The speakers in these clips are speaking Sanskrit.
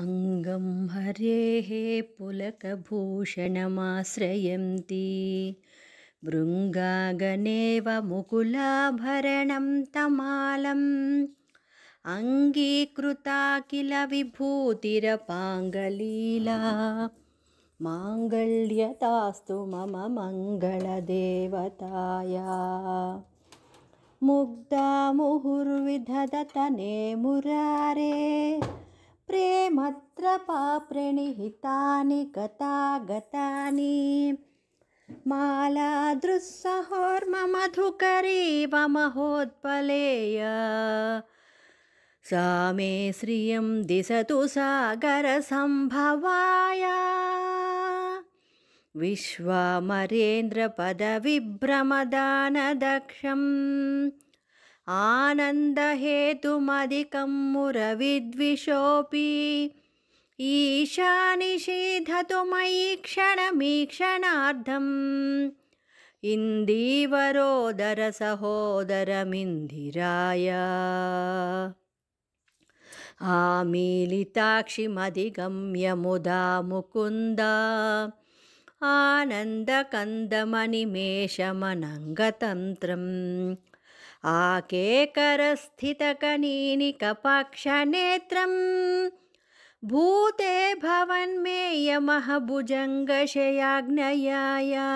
अङ्गं हरेः पुलकभूषणमाश्रयन्ति भृङ्गागनेव मुकुलाभरणं तमालम् अङ्गीकृता किल विभूतिरपाङ्गलीला माङ्गल्यतास्तु मम मङ्गलदेवताया मुग्धा मुहुर्विधदतने मुरारे प्रेमत्र पाप्रणिहितानि कथागतानि माला दृस्सहोर्म सा मे श्रियं दिशतु सागरसम्भवाय विश्वामरेन्द्रपदविभ्रमदानदक्षम् आनन्दहेतुमधिकं मुरविद्विषोऽपि मयि क्षणमीक्षणार्धम् इन्दीवरोदरसहोदरमिन्दिराय आ मुदा मुकुन्द आनन्दकन्दमनिमेषमनङ्गतन्त्रम् आकेकरस्थितकनीनिकपक्षनेत्रम् भूते भवन्मेयमहभुजङ्गशयाग्नया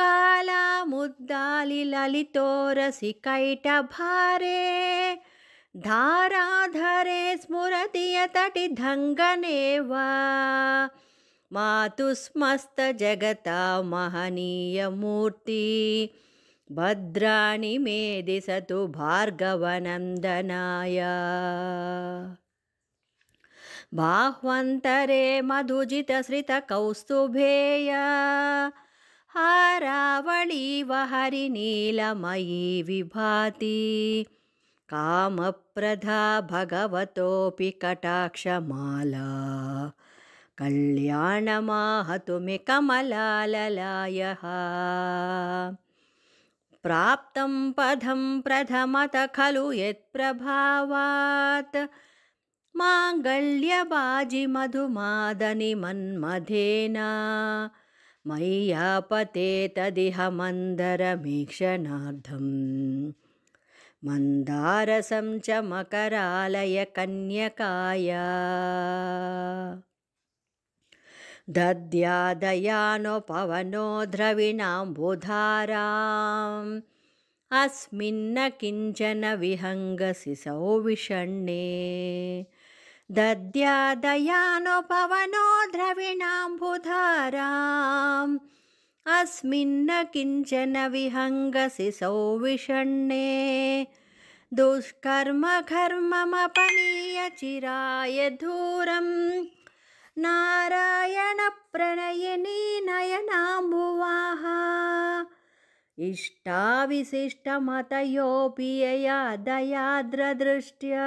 कालामुद्दालि ललितोरसिकैटभारे धाराधरे स्मुरति यतटिधङ्गने वा मातु स्मस्तजगता महनीयमूर्ति भद्राणि मे दिशतु भार्गवनन्दनाय बाह्वन्तरे मधुजितश्रितकौस्तुभेय हारावणीव हरिनीलमयी विभाति कामप्रधा भगवतोऽपि कटाक्षमाला कल्याणमाहतु मे कमला प्राप्तं पदं प्रथमत खलु यत्प्रभावात् माङ्गल्यबाजिमधुमादनि मन्मथेन तदिह मन्दरमीक्षणार्थम् मन्दारसं च मकरालय दद्यादयानुपवनो द्रविणाम्बुधाराम् अस्मिन्न किञ्चन विहङ्गसिसौ विषण्णे दद्यादयानुपवनो द्रविणाम्बुधाराम् अस्मिन्न किञ्चन विहङ्गशिशो विषण्णे दुष्कर्मघर्ममपनीयचिराय दूरम् नारायणप्रणयिनिनय नामुवाहा इष्टाविशिष्टमतयोऽपि यया दयाद्रदृष्ट्या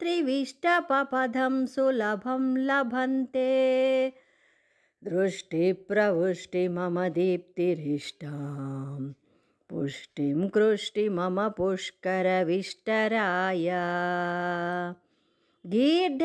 त्रिविष्टपपदं सुलभं लभन्ते दृष्टिप्रवृष्टि मम दीप्तिरिष्टां पुष्टिं कृष्टि मम पुष्करविष्टराय गीर्ड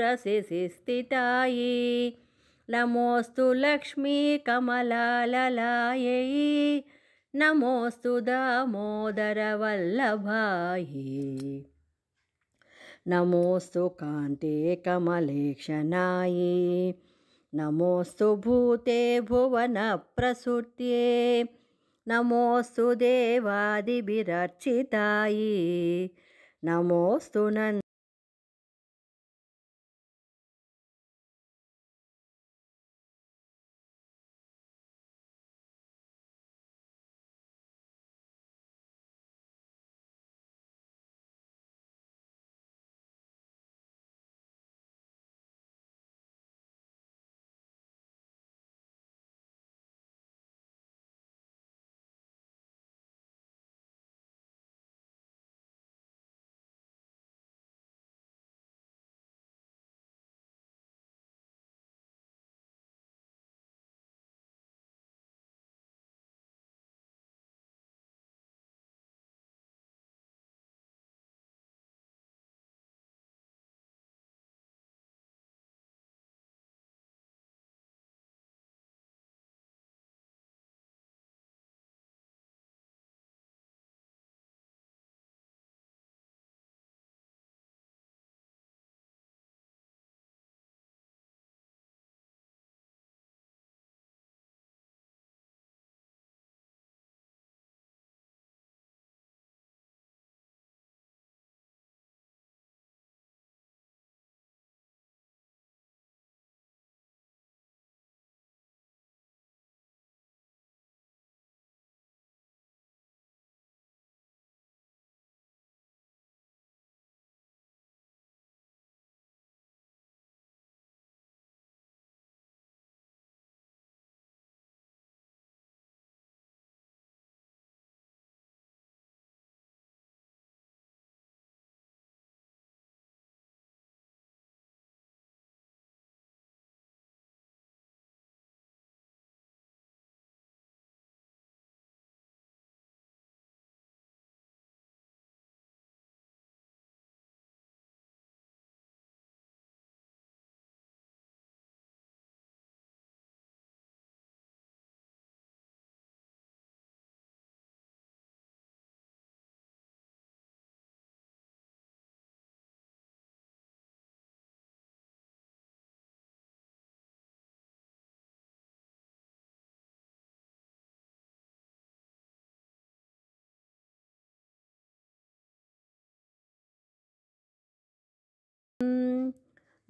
रसिस्थिताय नमोस्तु लक्ष्मीकमलाललायै नमोस्तु दामोदरवल्लभायै नमोस्तु कान्ते कमलेक्षणाय नमोस्तु भूते भुवनप्रसुत्यै नमोस्तु देवादिभिरर्चिताय नमोस्तु नन्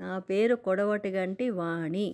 నా పేరు కొడవటిగంటి వాణి